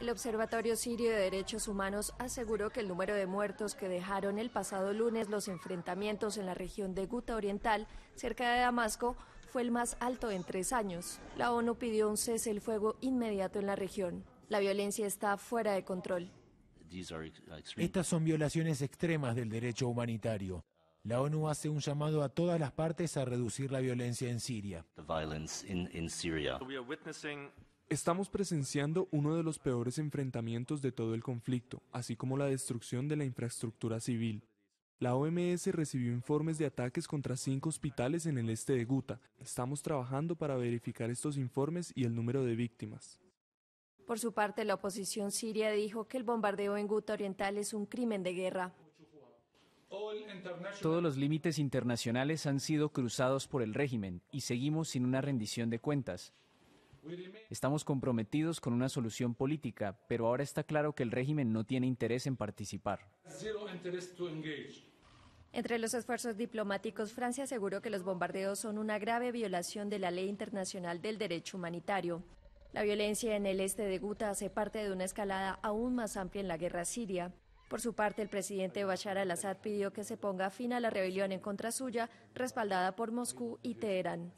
El Observatorio Sirio de Derechos Humanos aseguró que el número de muertos que dejaron el pasado lunes los enfrentamientos en la región de Guta Oriental, cerca de Damasco, fue el más alto en tres años. La ONU pidió un cese el fuego inmediato en la región. La violencia está fuera de control. Uh, Estas son violaciones extremas del derecho humanitario. La ONU hace un llamado a todas las partes a reducir la violencia en Siria. Estamos presenciando uno de los peores enfrentamientos de todo el conflicto, así como la destrucción de la infraestructura civil. La OMS recibió informes de ataques contra cinco hospitales en el este de Guta. Estamos trabajando para verificar estos informes y el número de víctimas. Por su parte, la oposición siria dijo que el bombardeo en Guta Oriental es un crimen de guerra. Todos los límites internacionales han sido cruzados por el régimen y seguimos sin una rendición de cuentas. Estamos comprometidos con una solución política, pero ahora está claro que el régimen no tiene interés en participar. Entre los esfuerzos diplomáticos, Francia aseguró que los bombardeos son una grave violación de la ley internacional del derecho humanitario. La violencia en el este de Guta hace parte de una escalada aún más amplia en la guerra siria. Por su parte, el presidente Bashar al-Assad pidió que se ponga fin a la rebelión en contra suya, respaldada por Moscú y Teherán.